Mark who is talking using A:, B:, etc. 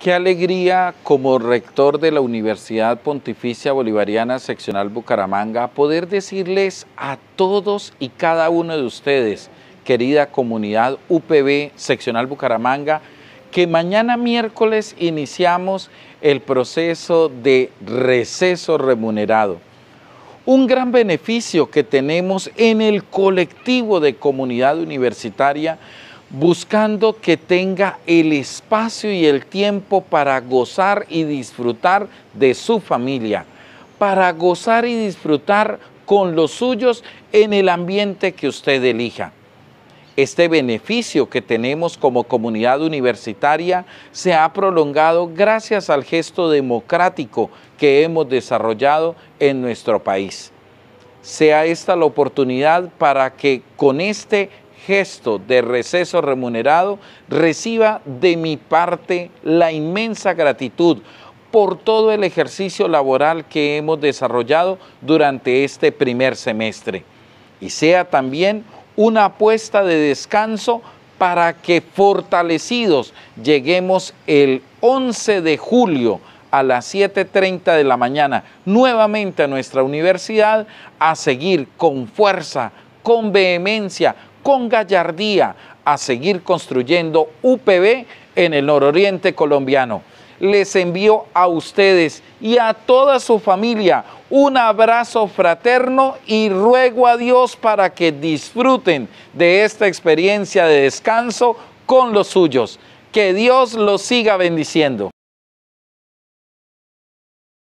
A: Qué alegría como rector de la Universidad Pontificia Bolivariana Seccional Bucaramanga poder decirles a todos y cada uno de ustedes, querida comunidad UPB Seccional Bucaramanga, que mañana miércoles iniciamos el proceso de receso remunerado. Un gran beneficio que tenemos en el colectivo de comunidad universitaria buscando que tenga el espacio y el tiempo para gozar y disfrutar de su familia, para gozar y disfrutar con los suyos en el ambiente que usted elija. Este beneficio que tenemos como comunidad universitaria se ha prolongado gracias al gesto democrático que hemos desarrollado en nuestro país. Sea esta la oportunidad para que con este gesto de receso remunerado, reciba de mi parte la inmensa gratitud por todo el ejercicio laboral que hemos desarrollado durante este primer semestre y sea también una apuesta de descanso para que fortalecidos lleguemos el 11 de julio a las 7.30 de la mañana nuevamente a nuestra universidad a seguir con fuerza, con vehemencia, con gallardía a seguir construyendo UPB en el nororiente colombiano. Les envío a ustedes y a toda su familia un abrazo fraterno y ruego a Dios para que disfruten de esta experiencia de descanso con los suyos. Que Dios los siga bendiciendo.